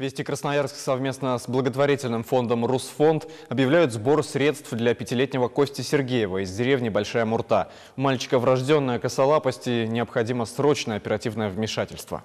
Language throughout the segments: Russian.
Вести Красноярск совместно с благотворительным фондом «Русфонд» объявляют сбор средств для пятилетнего Кости Сергеева из деревни Большая Мурта. У мальчика врожденная косолапость и необходимо срочное оперативное вмешательство.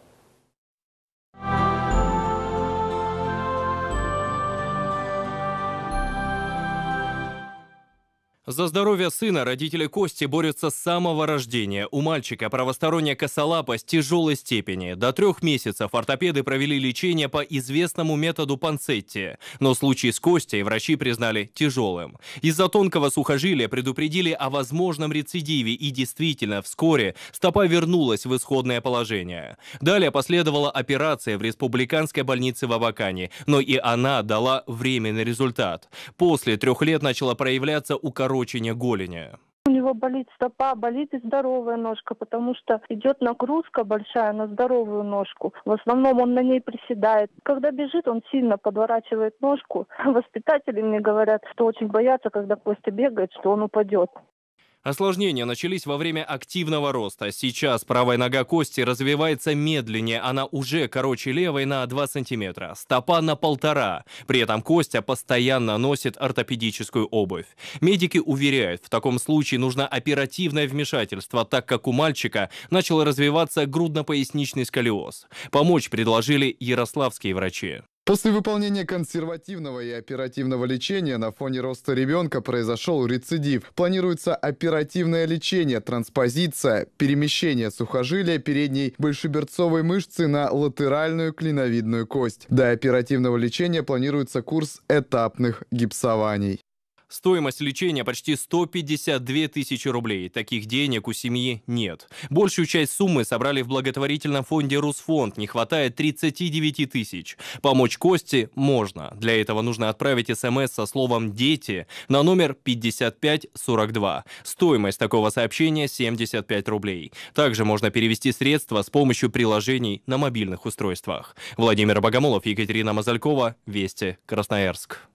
За здоровье сына родители Кости борются с самого рождения. У мальчика правосторонняя косолапость тяжелой степени. До трех месяцев ортопеды провели лечение по известному методу панцетти. Но случай с Костей врачи признали тяжелым. Из-за тонкого сухожилия предупредили о возможном рецидиве. И действительно, вскоре стопа вернулась в исходное положение. Далее последовала операция в республиканской больнице в Абакане. Но и она дала временный результат. После трех лет начала проявляться у укорочения голени? У него болит стопа, болит и здоровая ножка, потому что идет нагрузка большая на здоровую ножку. В основном он на ней приседает. Когда бежит, он сильно подворачивает ножку. Воспитатели мне говорят, что очень боятся, когда Костя бегает, что он упадет. Осложнения начались во время активного роста. Сейчас правая нога Кости развивается медленнее, она уже короче левой на 2 см, стопа на полтора. При этом Костя постоянно носит ортопедическую обувь. Медики уверяют, в таком случае нужно оперативное вмешательство, так как у мальчика начал развиваться грудно-поясничный сколиоз. Помочь предложили ярославские врачи. После выполнения консервативного и оперативного лечения на фоне роста ребенка произошел рецидив. Планируется оперативное лечение, транспозиция, перемещение сухожилия передней большеберцовой мышцы на латеральную клиновидную кость. До оперативного лечения планируется курс этапных гипсований. Стоимость лечения почти 152 тысячи рублей. Таких денег у семьи нет. Большую часть суммы собрали в благотворительном фонде «Русфонд». Не хватает 39 тысяч. Помочь Косте можно. Для этого нужно отправить СМС эм со словом «Дети» на номер 5542. Стоимость такого сообщения 75 рублей. Также можно перевести средства с помощью приложений на мобильных устройствах. Владимир Богомолов, Екатерина Мазалькова, Вести, Красноярск.